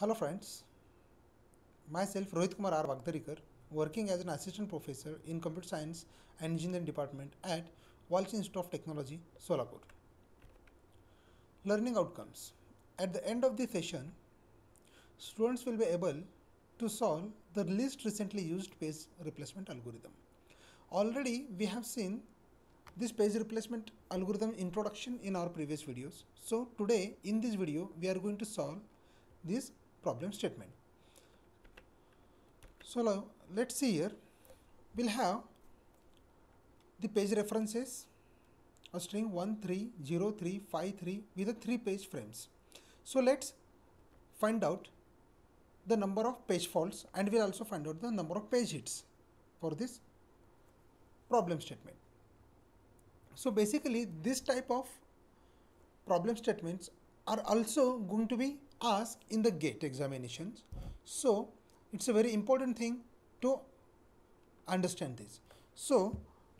Hello friends, myself Rohit Kumar R. Bagdarikar, working as an assistant professor in computer science and engineering department at Walsh Institute of Technology, Solapur. Learning outcomes. At the end of the session, students will be able to solve the least recently used page replacement algorithm. Already we have seen this page replacement algorithm introduction in our previous videos. So today in this video we are going to solve this problem statement. So, now let's see here we will have the page references a string 130353 with a 3 page frames. So, let's find out the number of page faults and we will also find out the number of page hits for this problem statement. So, basically this type of problem statements are also going to be Ask in the gate examinations. So it's a very important thing to understand this. So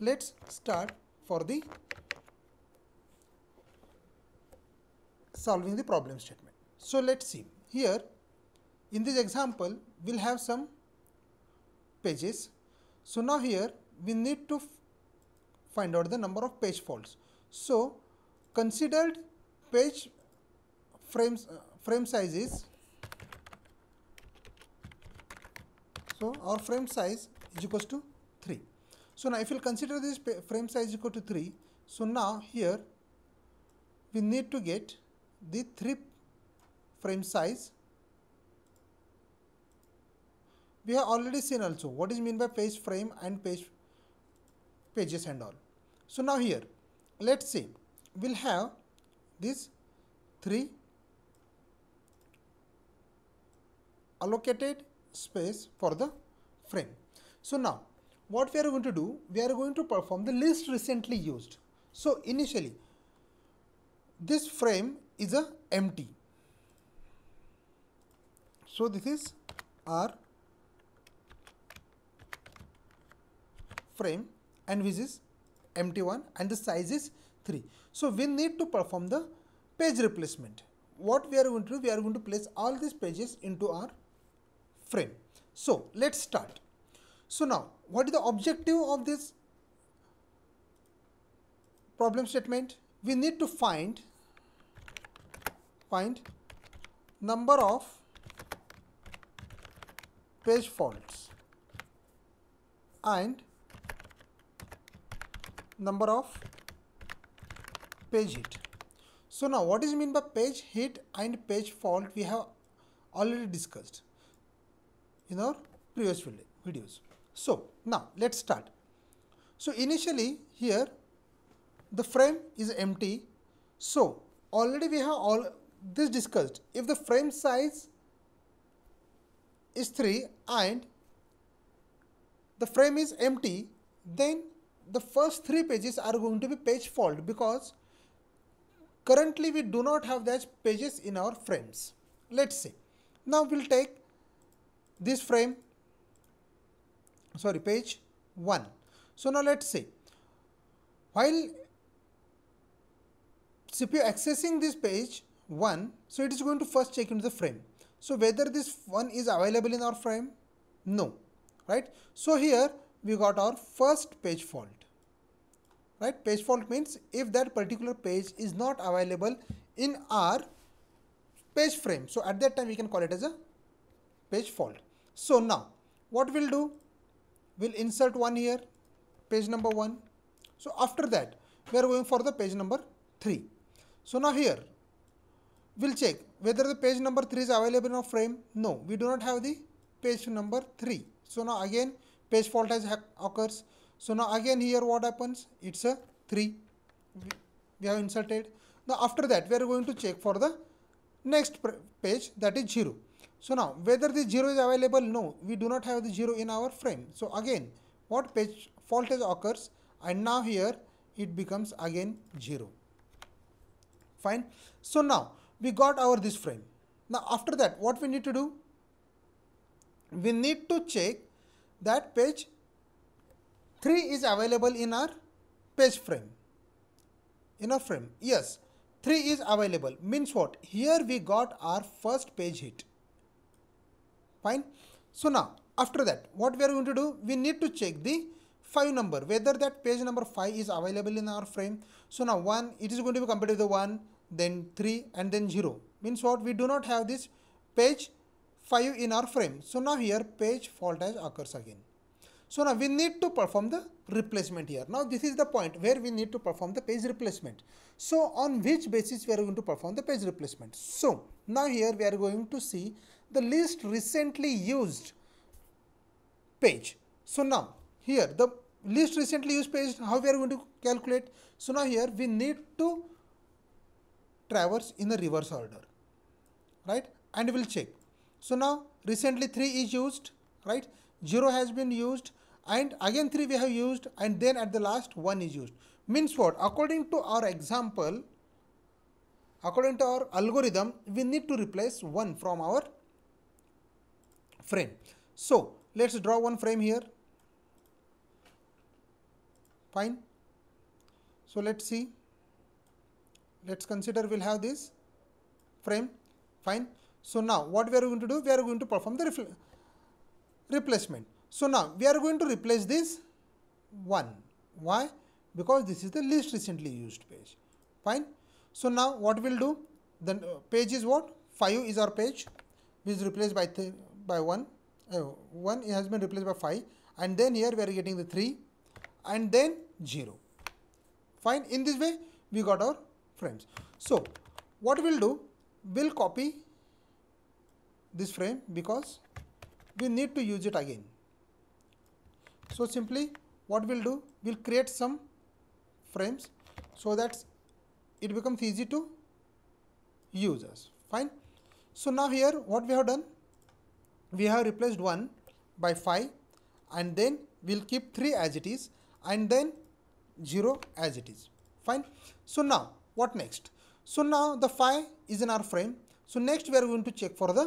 let's start for the solving the problem statement. So let's see here in this example we'll have some pages. So now here we need to find out the number of page faults. So considered page frames frame size is so our frame size is equals to 3 so now if you consider this frame size equal to 3 so now here we need to get the 3 frame size we have already seen also what is mean by page frame and page pages and all so now here let's say we'll have this 3 allocated space for the frame. So now what we are going to do, we are going to perform the least recently used. So initially this frame is a empty. So this is our frame and this is empty one and the size is 3. So we need to perform the page replacement. What we are going to do, we are going to place all these pages into our frame. So let's start. So now what is the objective of this problem statement? We need to find find number of page faults and number of page hit. So now what is mean by page hit and page fault we have already discussed in our previous videos. So, now let us start. So, initially here the frame is empty. So, already we have all this discussed. If the frame size is 3 and the frame is empty, then the first three pages are going to be page fault because currently we do not have that pages in our frames. Let's see. Now, we will take this frame sorry page 1. So now let's say while CPU accessing this page 1 so it is going to first check into the frame. So whether this one is available in our frame? No. Right. So here we got our first page fault. Right. Page fault means if that particular page is not available in our page frame. So at that time we can call it as a page fault. So now what we'll do, we'll insert one here, page number one. So after that, we are going for the page number three. So now here, we'll check whether the page number three is available in our frame. No, we do not have the page number three. So now again, page fault has occurs. So now again here what happens? It's a three. We have inserted. Now after that, we are going to check for the next page that is 0. So now whether the 0 is available, no, we do not have the 0 in our frame. So again, what page fault has occurs and now here it becomes again 0. Fine. So now we got our this frame. Now after that, what we need to do? We need to check that page 3 is available in our page frame. In our frame, yes, 3 is available. Means what? Here we got our first page hit fine. So now after that what we are going to do we need to check the 5 number whether that page number 5 is available in our frame. So now 1 it is going to be compared with the 1 then 3 and then 0 means what we do not have this page 5 in our frame. So now here page fault has occurs again. So now we need to perform the replacement here. Now this is the point where we need to perform the page replacement. So on which basis we are going to perform the page replacement. So now here we are going to see the least recently used page. So now here the least recently used page how we are going to calculate. So now here we need to traverse in the reverse order right and we'll check. So now recently 3 is used right 0 has been used and again 3 we have used and then at the last 1 is used. Means what according to our example according to our algorithm we need to replace 1 from our frame. So let's draw one frame here. Fine. So let's see. Let's consider we'll have this frame. Fine. So now what we are going to do? We are going to perform the replacement. So now we are going to replace this 1. Why? Because this is the least recently used page. Fine. So now what we'll do? The uh, page is what? 5 is our page which is replaced by by 1, uh, 1 has been replaced by 5 and then here we are getting the 3 and then 0. Fine, in this way we got our frames. So, what we'll do, we'll copy this frame because we need to use it again. So, simply what we'll do, we'll create some frames so that it becomes easy to use us. Fine. So, now here what we have done, we have replaced 1 by 5 and then we'll keep 3 as it is and then 0 as it is fine so now what next so now the 5 is in our frame so next we are going to check for the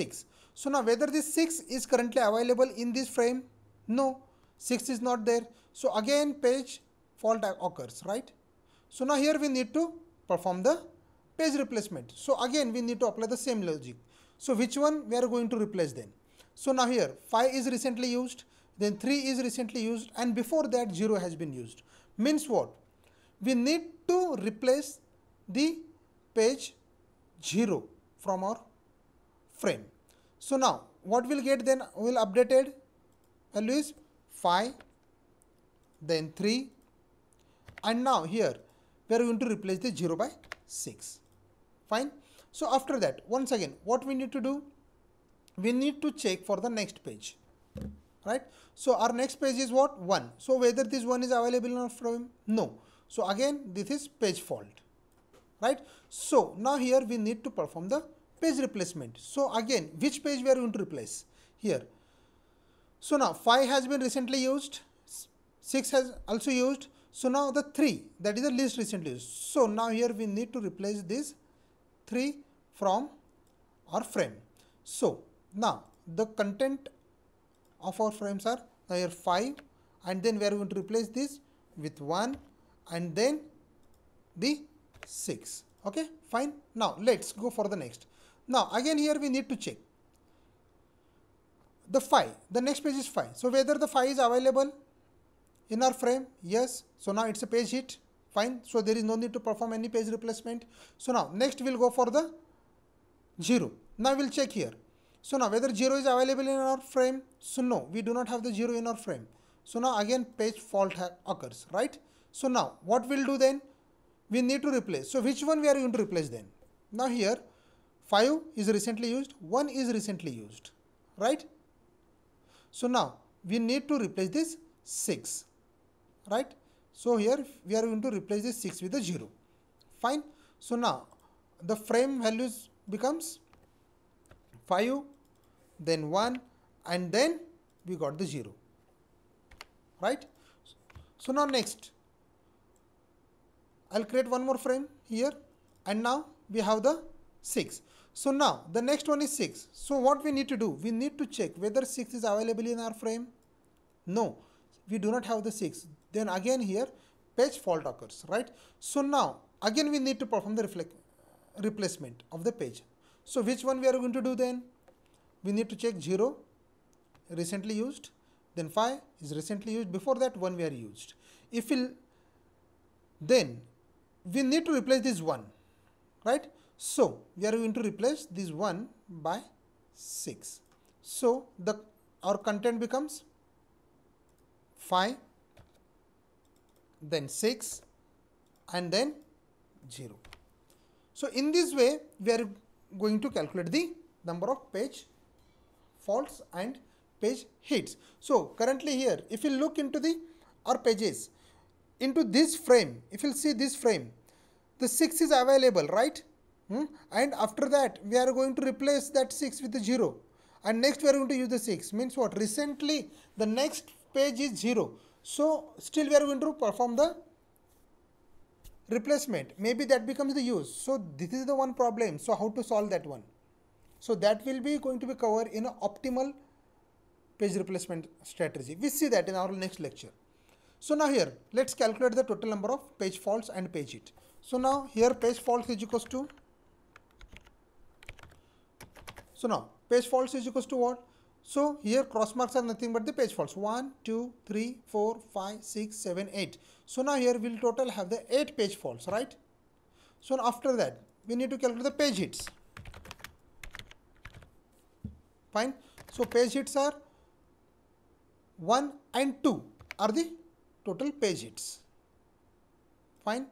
6 so now whether this 6 is currently available in this frame no 6 is not there so again page fault occurs right so now here we need to perform the page replacement so again we need to apply the same logic so which one we are going to replace then? So now here 5 is recently used, then 3 is recently used and before that 0 has been used. Means what? We need to replace the page 0 from our frame. So now what we'll get then will updated value is 5 then 3 and now here we are going to replace the 0 by 6 fine so after that, once again, what we need to do? We need to check for the next page, right? So our next page is what? 1. So whether this one is available or from? No. So again, this is page fault, right? So now here we need to perform the page replacement. So again, which page we are going to replace? Here. So now 5 has been recently used, 6 has also used. So now the 3 that is the least recently used. So now here we need to replace this 3 from our frame. So now the content of our frames are here 5 and then we are going to replace this with 1 and then the 6 okay fine now let's go for the next now again here we need to check the 5 the next page is 5 so whether the 5 is available in our frame yes so now it's a page hit fine so there is no need to perform any page replacement so now next we'll go for the 0 now we'll check here so now whether 0 is available in our frame so no we do not have the 0 in our frame so now again page fault occurs right so now what we'll do then we need to replace so which one we are going to replace then now here 5 is recently used 1 is recently used right so now we need to replace this 6 right so here we are going to replace this 6 with a 0. Fine. So now the frame values becomes 5, then 1 and then we got the 0. Right. So now next I'll create one more frame here and now we have the 6. So now the next one is 6. So what we need to do? We need to check whether 6 is available in our frame. No we do not have the 6 then again here page fault occurs right so now again we need to perform the reflect replacement of the page so which one we are going to do then we need to check 0 recently used then 5 is recently used before that 1 we are used if we then we need to replace this 1 right so we are going to replace this 1 by 6 so the our content becomes 5 then 6 and then 0. So in this way we are going to calculate the number of page faults and page hits. So currently here if you look into the our pages into this frame if you see this frame the 6 is available right hmm? and after that we are going to replace that 6 with the 0 and next we are going to use the 6 means what recently the next page is 0. So, still we are going to perform the replacement. Maybe that becomes the use. So, this is the one problem. So, how to solve that one? So, that will be going to be covered in an optimal page replacement strategy. We see that in our next lecture. So, now here, let's calculate the total number of page faults and page hit. So, now here page faults is equals to, so now page faults is equals to what? So here cross marks are nothing but the page faults. 1, 2, 3, 4, 5, 6, 7, 8. So now here we'll total have the 8 page faults, right? So after that, we need to calculate the page hits. Fine. So page hits are 1 and 2 are the total page hits. Fine.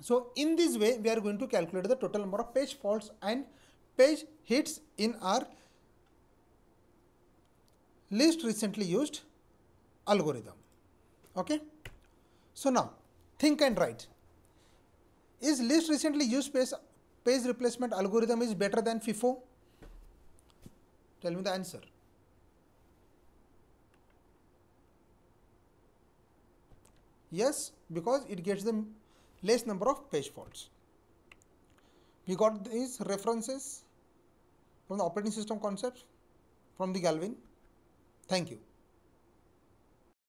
So in this way, we are going to calculate the total number of page faults and page hits in our least recently used algorithm. Okay? So, now think and write. Is least recently used page, page replacement algorithm is better than FIFO? Tell me the answer. Yes, because it gets the less number of page faults. We got these references from the operating system concepts from the Galvin Thank you.